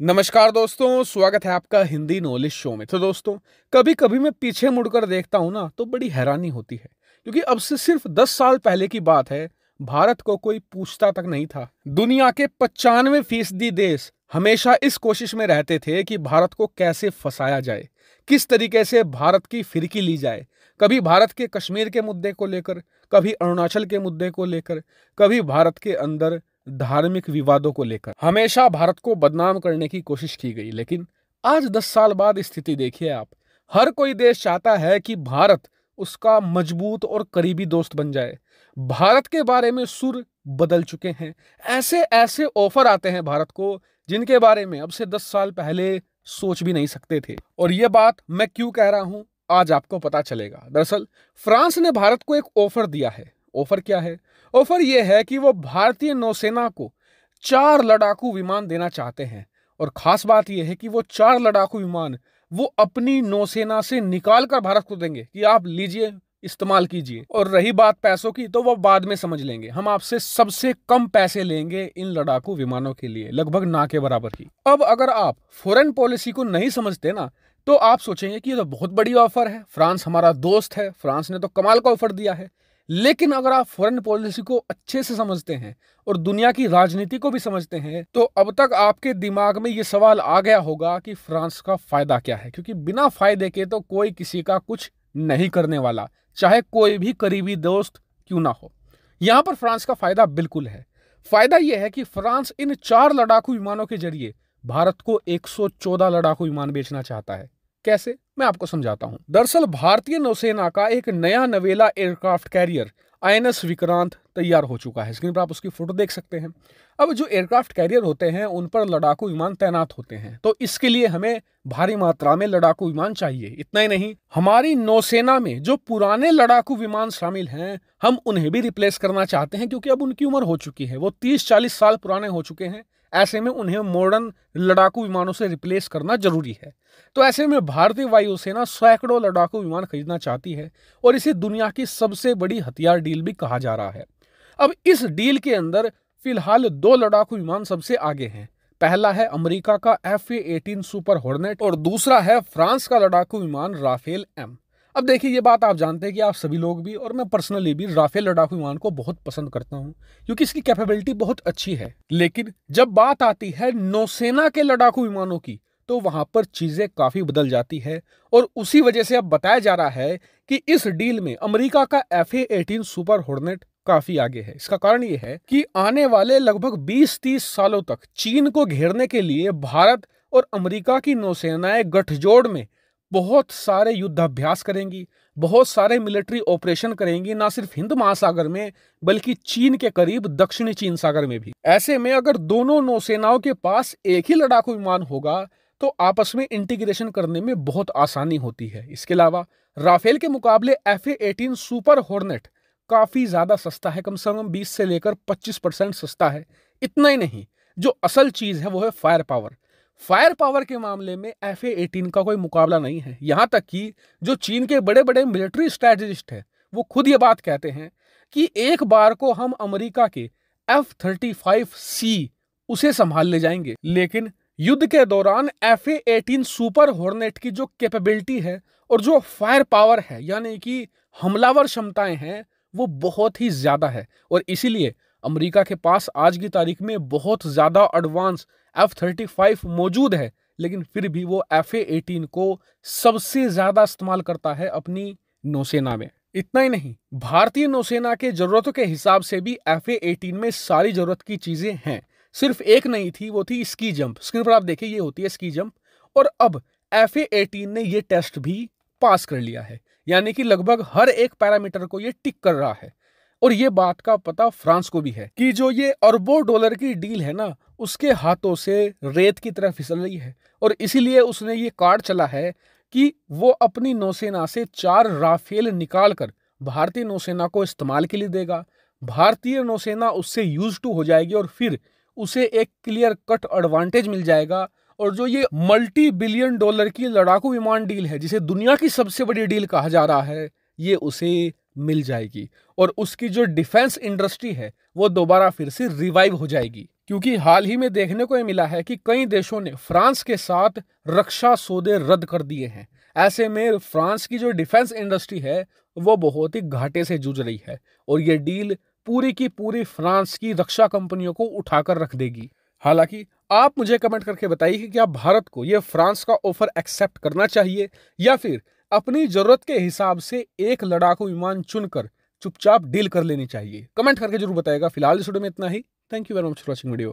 नमस्कार दोस्तों स्वागत है आपका हिंदी नॉलेज शो में तो दोस्तों कभी कभी मैं पीछे मुड़कर देखता हूँ ना तो बड़ी हैरानी होती है क्योंकि अब से सिर्फ 10 साल पहले की बात है भारत को कोई पूछता तक नहीं था दुनिया के पचानवे फीसदी देश हमेशा इस कोशिश में रहते थे कि भारत को कैसे फंसाया जाए किस तरीके से भारत की फिरकी ली जाए कभी भारत के कश्मीर के मुद्दे को लेकर कभी अरुणाचल के मुद्दे को लेकर कभी भारत के अंदर धार्मिक विवादों को लेकर हमेशा भारत को बदनाम करने की कोशिश की गई लेकिन आज दस साल बाद स्थिति देखिए आप हर कोई देश चाहता है कि भारत उसका मजबूत और करीबी दोस्त बन जाए भारत के बारे में सुर बदल चुके हैं ऐसे ऐसे ऑफर आते हैं भारत को जिनके बारे में अब से दस साल पहले सोच भी नहीं सकते थे और ये बात मैं क्यों कह रहा हूं आज आपको पता चलेगा दरअसल फ्रांस ने भारत को एक ऑफर दिया है ऑफर क्या है ऑफर यह है कि वो भारतीय नौसेना को चार लड़ाकू विमान देना चाहते हैं और खास बात यह है कि वो चार लड़ाकू विमान वो अपनी नौसेना से निकाल कर भारत को देंगे कि आप लीजिए इस्तेमाल कीजिए और रही बात पैसों की तो वो बाद में समझ लेंगे हम आपसे सबसे कम पैसे लेंगे इन लड़ाकू विमानों के लिए लगभग ना के बराबर की अब अगर आप फॉरेन पॉलिसी को नहीं समझते ना तो आप सोचेंगे कि ये तो बहुत बड़ी ऑफर है फ्रांस हमारा दोस्त है फ्रांस ने तो कमाल का ऑफर दिया है लेकिन अगर आप फॉरेन पॉलिसी को अच्छे से समझते हैं और दुनिया की राजनीति को भी समझते हैं तो अब तक आपके दिमाग में ये सवाल आ गया होगा कि फ्रांस का फायदा क्या है क्योंकि बिना फायदे के तो कोई किसी का कुछ नहीं करने वाला चाहे कोई भी करीबी दोस्त क्यों ना हो यहाँ पर फ्रांस का फायदा बिल्कुल है फायदा यह है कि फ्रांस इन चार लड़ाकू विमानों के जरिए भारत को 114 लड़ाकू विमान बेचना चाहता है कैसे मैं आपको समझाता हूँ दरअसल भारतीय नौसेना का एक नया नवेला एयरक्राफ्ट कैरियर आई विक्रांत तैयार हो चुका है स्क्रीन पर आप उसकी फ़ोटो देख सकते हैं अब जो एयरक्राफ्ट कैरियर होते हैं उन पर लड़ाकू विमान तैनात होते हैं तो इसके लिए हमें भारी मात्रा में लड़ाकू विमान चाहिए इतना ही नहीं हमारी नौसेना में जो पुराने लड़ाकू विमान शामिल हैं हम उन्हें भी रिप्लेस करना चाहते हैं क्योंकि अब उनकी उम्र हो चुकी है वो तीस चालीस साल पुराने हो चुके हैं ऐसे में उन्हें मॉडर्न लड़ाकू विमानों से रिप्लेस करना जरूरी है तो ऐसे में भारतीय वायुसेना सैकड़ों लड़ाकू विमान खरीदना चाहती है और इसे दुनिया की सबसे बड़ी हथियार डील भी कहा जा रहा है अब इस डील के अंदर फिलहाल दो लड़ाकू विमान सबसे आगे हैं पहला है अमेरिका का एफ एटीन सुपर हॉर्नेट और दूसरा है फ्रांस का लड़ाकू विमान राफेल एम अब देखिए ये बात आप जानते हैं कि आप सभी लोग भी और मैं पर्सनली भी राफेल लड़ाकू विमान को बहुत पसंद करता हूँ क्योंकि इसकी कैपेबिलिटी बहुत अच्छी है लेकिन जब बात आती है नौसेना के लड़ाकू विमानों की तो वहाँ पर चीज़ें काफ़ी बदल जाती है और उसी वजह से अब बताया जा रहा है कि इस डील में अमेरिका का एफ एटीन सुपर हॉर्नेट काफी आगे है इसका कारण यह है कि आने वाले लगभग 20-30 सालों तक चीन को घेरने के लिए भारत और अमेरिका की नौसेनाएं गठजोड़ में बहुत सारे युद्धाभ्यास करेंगी बहुत सारे मिलिट्री ऑपरेशन करेंगी ना सिर्फ हिंद महासागर में बल्कि चीन के करीब दक्षिणी चीन सागर में भी ऐसे में अगर दोनों नौसेनाओं के पास एक ही लड़ाकू विमान होगा तो आपस में इंटीग्रेशन करने में बहुत आसानी होती है इसके अलावा राफेल के मुकाबले एफ एटीन सुपर हॉर्नेट काफ़ी ज़्यादा सस्ता है कम से कम बीस से लेकर पच्चीस परसेंट सस्ता है इतना ही नहीं जो असल चीज़ है वो है फायर पावर फायर पावर के मामले में एफ एटीन का कोई मुकाबला नहीं है यहाँ तक कि जो चीन के बड़े बड़े मिलिट्री स्ट्रेटजिस्ट हैं वो खुद ये बात कहते हैं कि एक बार को हम अमेरिका के एफ थर्टी फाइव सी उसे संभाल ले जाएंगे लेकिन युद्ध के दौरान एफ एटीन सुपर हॉर्नेट की जो कैपेबिलिटी है और जो फायर पावर है यानी कि हमलावर क्षमताएं हैं वो बहुत ही ज़्यादा है और इसीलिए अमेरिका के पास आज की तारीख में बहुत ज़्यादा एडवांस एफ थर्टी फाइव मौजूद है लेकिन फिर भी वो एफ एटीन को सबसे ज़्यादा इस्तेमाल करता है अपनी नौसेना में इतना ही नहीं भारतीय नौसेना के ज़रूरतों के हिसाब से भी एफ एटीन में सारी ज़रूरत की चीज़ें हैं सिर्फ एक नहीं थी वो थी स्की जंप स्क्रीन पर आप देखिए ये होती है स्की जंप और अब एफ एटीन ने ये टेस्ट भी पास कर लिया है यानी कि लगभग हर एक पैरामीटर को ये टिक कर रहा है और ये बात का पता फ्रांस को भी है कि जो ये अरबों डॉलर की डील है ना उसके हाथों से रेत की तरह फिसल रही है और इसीलिए उसने ये कार्ड चला है कि वो अपनी नौसेना से चार राफेल निकाल कर भारतीय नौसेना को इस्तेमाल के लिए देगा भारतीय नौसेना उससे यूज टू हो जाएगी और फिर उसे एक क्लियर कट एडवांटेज मिल जाएगा और जो ये मल्टी बिलियन डॉलर की लड़ाकू विमान डील है जिसे दुनिया की सबसे बड़ी डील कहा जा रहा है ये उसे मिल जाएगी और उसकी जो डिफेंस इंडस्ट्री है वो दोबारा फिर से रिवाइव हो जाएगी क्योंकि हाल ही में देखने को ये मिला है कि कई देशों ने फ्रांस के साथ रक्षा सौदे रद्द कर दिए हैं ऐसे में फ्रांस की जो डिफेंस इंडस्ट्री है वो बहुत ही घाटे से जूझ रही है और ये डील पूरी की पूरी फ्रांस की रक्षा कंपनियों को उठाकर रख देगी हालांकि आप मुझे कमेंट करके बताइए कि क्या भारत को यह फ्रांस का ऑफर एक्सेप्ट करना चाहिए या फिर अपनी जरूरत के हिसाब से एक लड़ाकू विमान चुनकर चुपचाप डील कर लेनी चाहिए कमेंट करके जरूर बताएगा फिलहाल इस वीडियो में इतना ही thank you very much for watching video